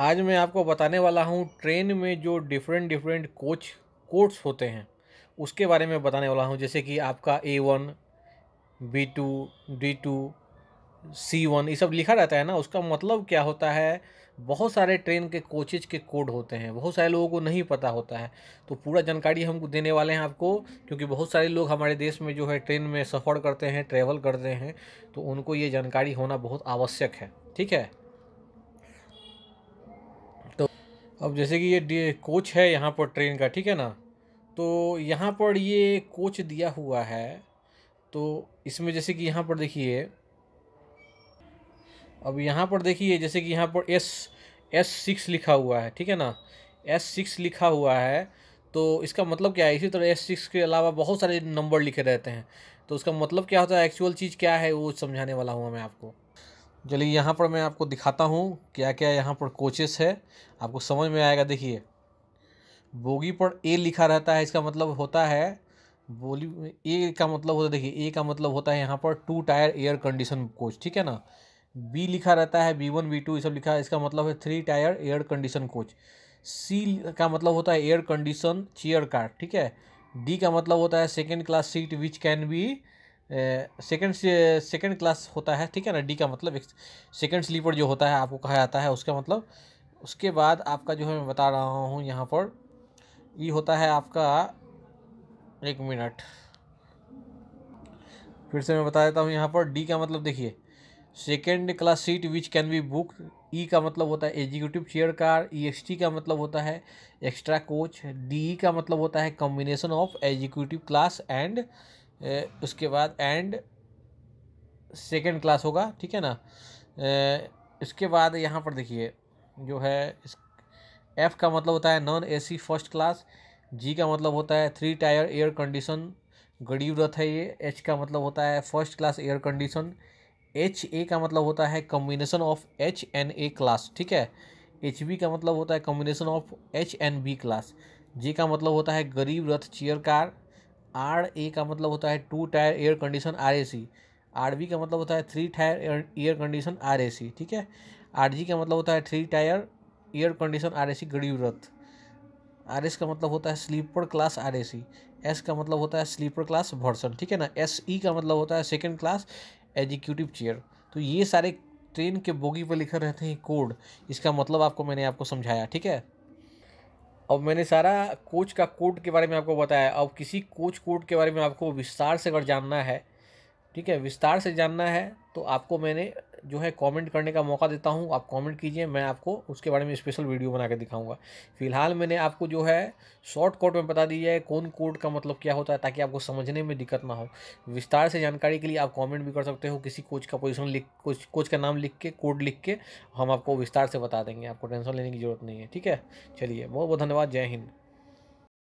आज मैं आपको बताने वाला हूँ ट्रेन में जो डिफरेंट डिफरेंट कोच कोर्ट्स होते हैं उसके बारे में बताने वाला हूँ जैसे कि आपका A one B two D two C one ये सब लिखा रहता है ना उसका मतलब क्या होता है बहुत सारे ट्रेन के कोचेज के कोड होते हैं बहुत सारे लोगों को नहीं पता होता है तो पूरा जानकारी हम देने वाले हैं आपको क्योंकि बहुत सारे लोग हमारे देश में जो है ट्रेन में सफ़र करते हैं ट्रैवल करते हैं तो उनको ये जानकारी होना बहुत आवश्यक है ठीक है अब जैसे कि ये कोच है यहाँ पर ट्रेन का ठीक है ना तो यहाँ पर ये कोच दिया हुआ है तो इसमें जैसे कि यहाँ पर देखिए अब यहाँ पर देखिए जैसे कि यहाँ पर एस एस सिक्स लिखा हुआ है ठीक है ना एस सिक्स लिखा हुआ है तो इसका मतलब क्या है इसी तरह एस सिक्स के अलावा बहुत सारे नंबर लिखे रहते हैं तो उसका मतलब क्या होता है एक्चुअल चीज़ क्या है वो समझाने वाला हूँ मैं आपको चलिए यहाँ पर मैं आपको दिखाता हूँ क्या क्या यहाँ पर कोचेस है आपको समझ में आएगा देखिए बोगी पर ए लिखा रहता है इसका मतलब होता है बोली ए का मतलब होता है देखिए ए का मतलब होता है यहाँ पर two tier air condition coach ठीक है ना बी लिखा रहता है बी वन बी टू ये सब लिखा है इसका मतलब है three tier air condition coach C का मतलब होता है एयर कंडीशन चेयर कार ठीक है डी का मतलब होता है second class seat which can be second second class होता है ठीक है ना डी का मतलब एक सेकेंड स्लीपर जो होता है आपको कहा जाता है उसका मतलब उसके बाद आपका जो है मैं बता रहा हूँ यहाँ पर ये होता है आपका एक मिनट फिर से मैं बता देता हूँ यहाँ पर डी का मतलब देखिए second class seat which can be book E का मतलब होता है executive chair car E S T का मतलब होता है एक्स्ट्रा कोच डी का मतलब होता है combination of executive class and उसके बाद एंड सेकेंड क्लास होगा ठीक है ना इसके बाद यहाँ पर देखिए जो है इस एफ़ का मतलब होता है non AC first class G का मतलब होता है थ्री टायर एयर कंडीशन गरीब रथ है ये एच का मतलब होता है first class air condition H A का मतलब होता है combination of H and A class ठीक है एच बी का मतलब होता है combination of H and B class G का मतलब होता है गरीब रथ चेयर कार आर ए का मतलब होता है two tier air condition R A C R B का मतलब होता है three tier air condition R A C ठीक है आर जी का मतलब होता है three tier air condition R A C गड़ी रथ आर एस का मतलब होता है sleeper class R A C S का मतलब होता है स्लीपर क्लास वर्सन ठीक है ना एस ई का मतलब होता है सेकेंड क्लास एग्जीक्यूटिव चेयर तो ये सारे ट्रेन के बोगी पर लिखे रहते हैं कोड इसका मतलब आपको मैंने आपको समझाया ठीक है और मैंने सारा कोच का कोड के बारे में आपको बताया अब किसी कोच कोड के बारे में आपको विस्तार से अगर जानना है ठीक है विस्तार से जानना है तो आपको मैंने जो है कमेंट करने का मौका देता हूँ आप कमेंट कीजिए मैं आपको उसके बारे में स्पेशल वीडियो बना के दिखाऊंगा फिलहाल मैंने आपको जो है शॉर्ट कोड में बता दिया है कौन कोड का मतलब क्या होता है ताकि आपको समझने में दिक्कत ना हो विस्तार से जानकारी के लिए आप कॉमेंट भी कर सकते हो किसी कोच का पोजिशन लिख कोच कोच का नाम लिख के कोड लिख के हम आपको विस्तार से बता देंगे आपको टेंशन लेने की जरूरत नहीं है ठीक है चलिए बहुत बहुत धन्यवाद जय हिंद